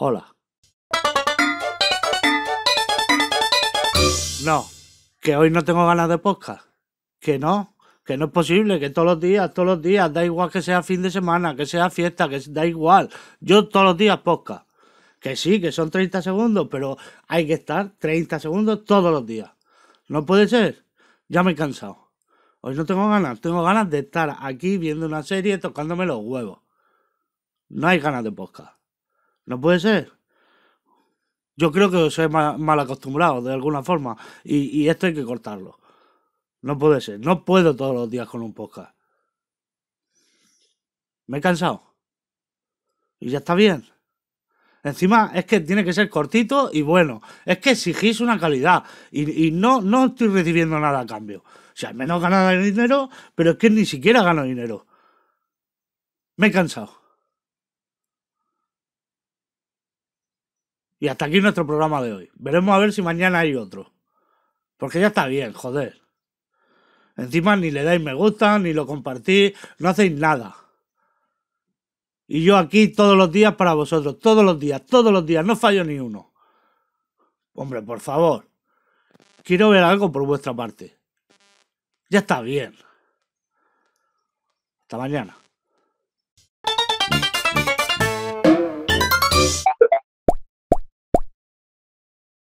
Hola. No, que hoy no tengo ganas de podcast. Que no, que no es posible, que todos los días, todos los días, da igual que sea fin de semana, que sea fiesta, que da igual. Yo todos los días podcast. Que sí, que son 30 segundos, pero hay que estar 30 segundos todos los días. No puede ser. Ya me he cansado. Hoy no tengo ganas, tengo ganas de estar aquí viendo una serie tocándome los huevos. No hay ganas de podcast. No puede ser. Yo creo que os mal, acostumbrado de alguna forma. Y, esto hay que cortarlo. No puede ser. No puedo todos los días con un podcast. Me he cansado. Y ya está bien. Encima es que tiene que ser cortito y bueno. Es que exigís una calidad. Y, no, no estoy recibiendo nada a cambio. O sea, al menos ganar dinero, pero es que ni siquiera gano dinero. Me he cansado. Y hasta aquí nuestro programa de hoy. Veremos a ver si mañana hay otro. Porque ya está bien, joder. Encima ni le dais me gusta, ni lo compartís, no hacéis nada. Y yo aquí todos los días para vosotros, todos los días, todos los días, no fallo ni uno. Hombre, por favor, quiero ver algo por vuestra parte. Ya está bien. Hasta mañana.